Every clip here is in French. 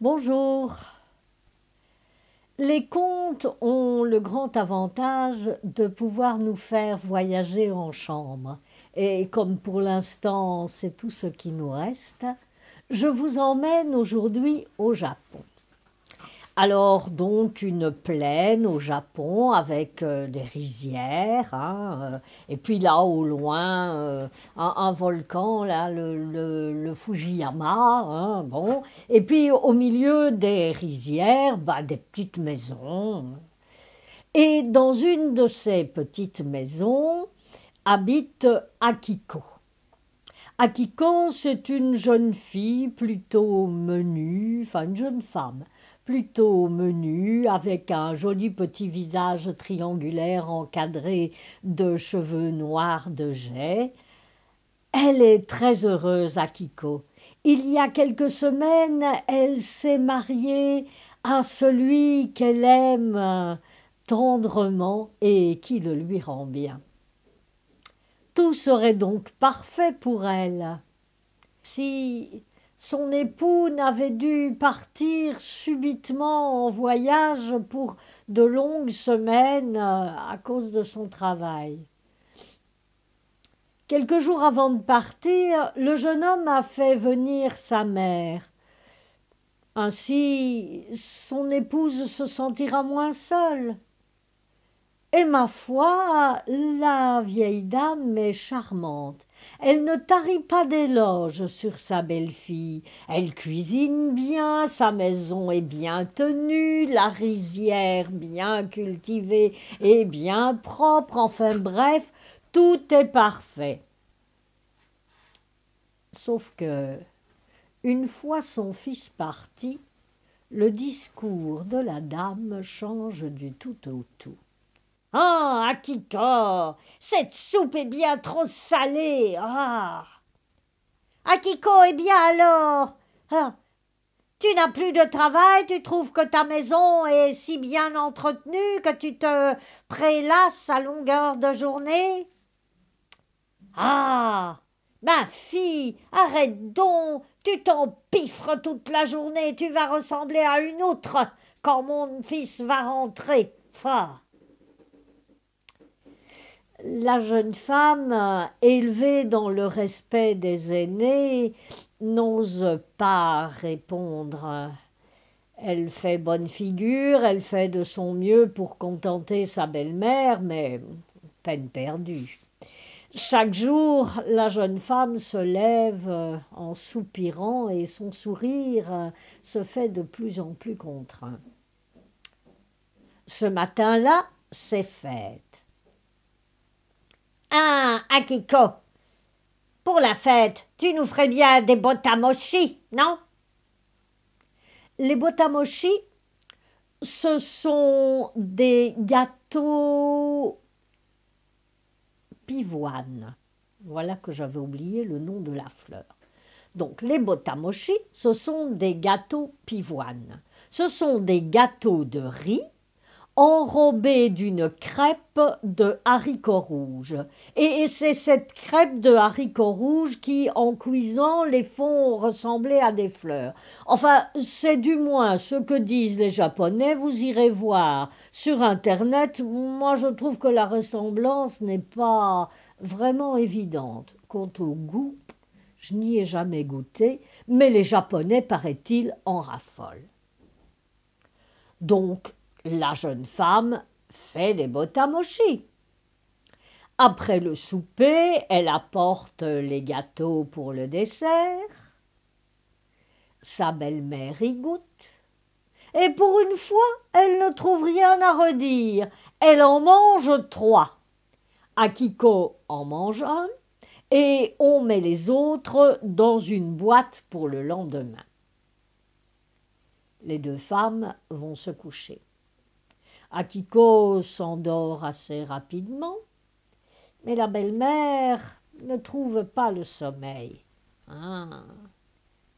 Bonjour. Les contes ont le grand avantage de pouvoir nous faire voyager en chambre. Et comme pour l'instant c'est tout ce qui nous reste, je vous emmène aujourd'hui au Japon. Alors donc une plaine au Japon avec euh, des rizières, hein, euh, et puis là au loin euh, un, volcan, là le, Fujiyama, hein, bon, et puis au milieu des rizières, bah, des petites maisons. Et dans une de ces petites maisons habite Akiko. Akiko, c'est une jeune fille plutôt menue, enfin une jeune femme plutôt menu, avec un joli petit visage triangulaire encadré de cheveux noirs de jais. Elle est très heureuse, Akiko. Il y a quelques semaines, elle s'est mariée à celui qu'elle aime tendrement et qui le lui rend bien. Tout serait donc parfait pour elle si son époux n'avait dû partir subitement en voyage pour de longues semaines euh, à cause de son travail. Quelques jours avant de partir, le jeune homme a fait venir sa mère. Ainsi, son épouse se sentira moins seule. Et ma foi, la vieille dame est charmante. Elle ne tarit pas d'éloges sur sa belle-fille. Elle cuisine bien, sa maison est bien tenue, la rizière bien cultivée et bien propre, enfin bref, tout est parfait. Sauf que, une fois son fils parti, le discours de la dame change du tout au tout. Ah, Akiko, cette soupe est bien trop salée. Ah. Akiko, eh bien alors hein, Tu n'as plus de travail, tu trouves que ta maison est si bien entretenue que tu te prélasses à longueur de journée Ah Ma fille, arrête donc Tu t'empiffres toute la journée, tu vas ressembler à une autre quand mon fils va rentrer la jeune femme, euh, élevée dans le respect des aînés, n'ose pas répondre. Elle fait bonne figure, elle fait de son mieux pour contenter sa belle-mère, mais peine perdue. Chaque jour, la jeune femme se lève euh, en soupirant et son sourire euh, se fait de plus en plus contraint. Ce matin-là, c'est fait. « Ah, Akiko. Pour la fête, tu nous ferais bien des botamoshi, non Les botamoshi, ce sont des gâteaux pivoines. Voilà que j'avais oublié le nom de la fleur. Donc les botamoshi, ce sont des gâteaux pivoines. Ce sont des gâteaux de riz Enrobé d'une crêpe de haricots rouges. Et c'est cette crêpe de haricots rouges qui, en cuisant, les font ressembler à des fleurs. Enfin, c'est du moins ce que disent les Japonais. Vous irez voir sur Internet. Moi, je trouve que la ressemblance n'est pas vraiment évidente. Quant au goût, je n'y ai jamais goûté, mais les Japonais, paraît-il, en raffolent. Donc, la jeune femme fait des botamoshi. Après le souper, elle apporte les gâteaux pour le dessert. Sa belle-mère y goûte. Et pour une fois, elle ne trouve rien à redire. Elle en mange trois. Akiko en mange un et on met les autres dans une boîte pour le lendemain. Les deux femmes vont se coucher. Akiko s'endort assez rapidement, mais la belle-mère ne trouve pas le sommeil. Ah,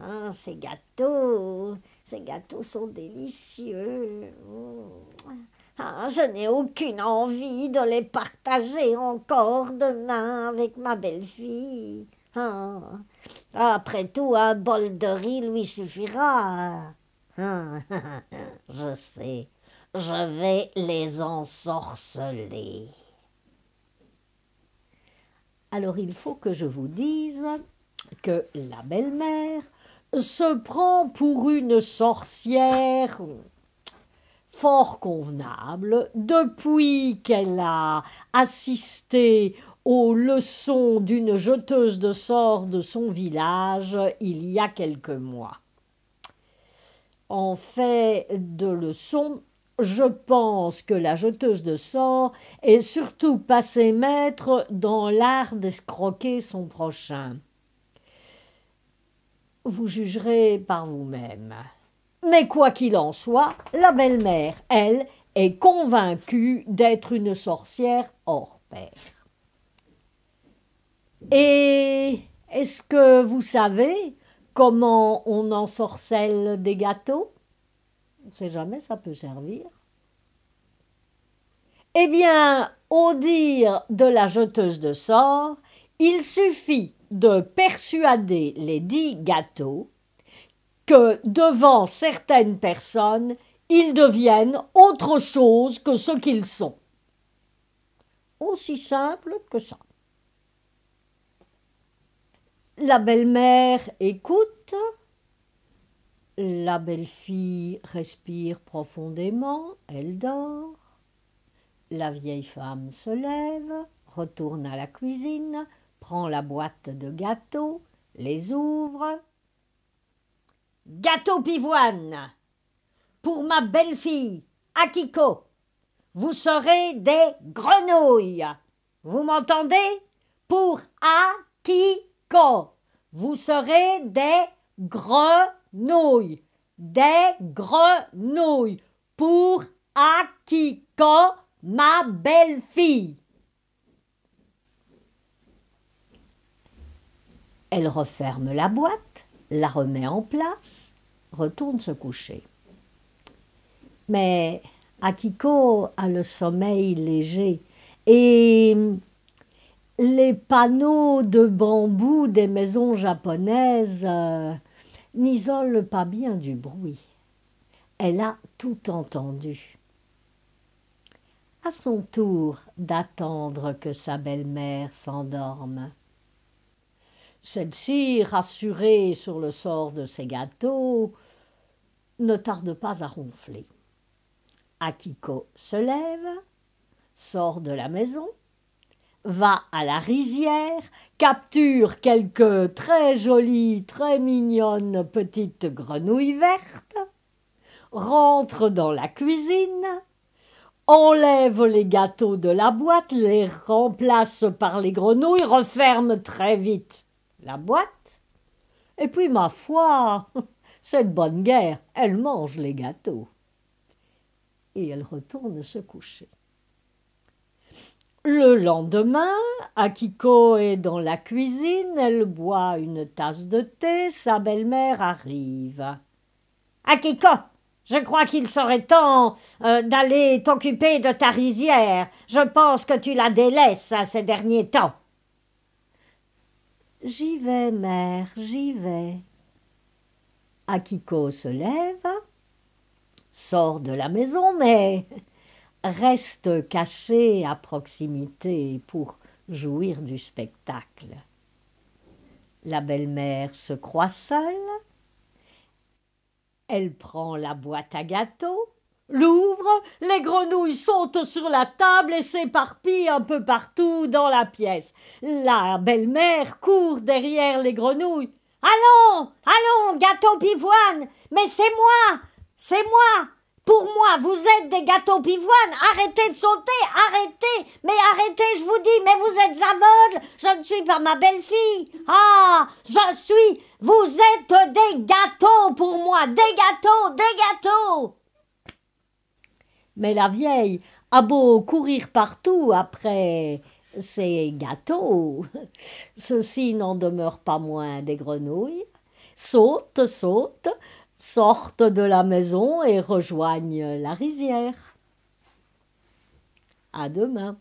ah ces gâteaux, ces gâteaux sont délicieux. Ah, je n'ai aucune envie de les partager encore demain avec ma belle-fille. Ah, après tout, un bol de riz lui suffira. je sais je vais les ensorceler. Alors il faut que je vous dise que la belle-mère se prend pour une sorcière fort convenable depuis qu'elle a assisté aux leçons d'une jeteuse de sorts de son village il y a quelques mois. En fait de leçons, je pense que la jeteuse de sorts est surtout passée maître dans l'art d'escroquer son prochain. Vous jugerez par vous-même. Mais quoi qu'il en soit, la belle-mère, elle, est convaincue d'être une sorcière hors pair. Et est-ce que vous savez comment on ensorcelle des gâteaux ne sait jamais, ça peut servir. Eh bien, au dire de la jeteuse de sort, il suffit de persuader les dix gâteaux que devant certaines personnes, ils deviennent autre chose que ce qu'ils sont. Aussi simple que ça. La belle-mère écoute la belle-fille respire profondément, elle dort. La vieille femme se lève, retourne à la cuisine, prend la boîte de gâteaux, les ouvre. Gâteau pivoine Pour ma belle-fille, Akiko, vous serez des grenouilles. Vous m'entendez Pour Akiko, vous serez des grenouilles grenouilles, des grenouilles pour Akiko, ma belle-fille. Elle referme la boîte, la remet en place, retourne se coucher. Mais Akiko a le sommeil léger et les panneaux de bambou des maisons japonaises euh, n'isole pas bien du bruit. Elle a tout entendu. À son tour d'attendre que sa belle-mère s'endorme. Celle-ci, rassurée sur le sort de ses gâteaux, ne tarde pas à ronfler. Akiko se lève, sort de la maison va à la rizière, capture quelques très jolies, très mignonnes petites grenouilles vertes, rentre dans la cuisine, enlève les gâteaux de la boîte, les remplace par les grenouilles, referme très vite la boîte, et puis ma foi, cette bonne guerre, elle mange les gâteaux. Et elle retourne se coucher. Le lendemain, Akiko est dans la cuisine, elle boit une tasse de thé, sa belle-mère arrive. Akiko, je crois qu'il serait temps euh, d'aller t'occuper de ta rizière. Je pense que tu la délaisses ces derniers temps. J'y vais, mère, j'y vais. Akiko se lève, sort de la maison, mais reste cachée à proximité pour jouir du spectacle. La belle-mère se croit seule, elle prend la boîte à gâteaux, l'ouvre, les grenouilles sautent sur la table et s'éparpillent un peu partout dans la pièce. La belle-mère court derrière les grenouilles. Allons, allons, gâteau pivoine, mais c'est moi, c'est moi, pour moi, vous êtes des gâteaux pivoines. Arrêtez de sauter, arrêtez. Mais arrêtez, je vous dis, mais vous êtes aveugle. Je ne suis pas ma belle-fille. Ah, je suis. Vous êtes des gâteaux pour moi, des gâteaux, des gâteaux. Mais la vieille a beau courir partout après ces gâteaux, ceux-ci n'en demeurent pas moins des grenouilles. Saute, saute, sortent de la maison et rejoignent la rizière. À demain.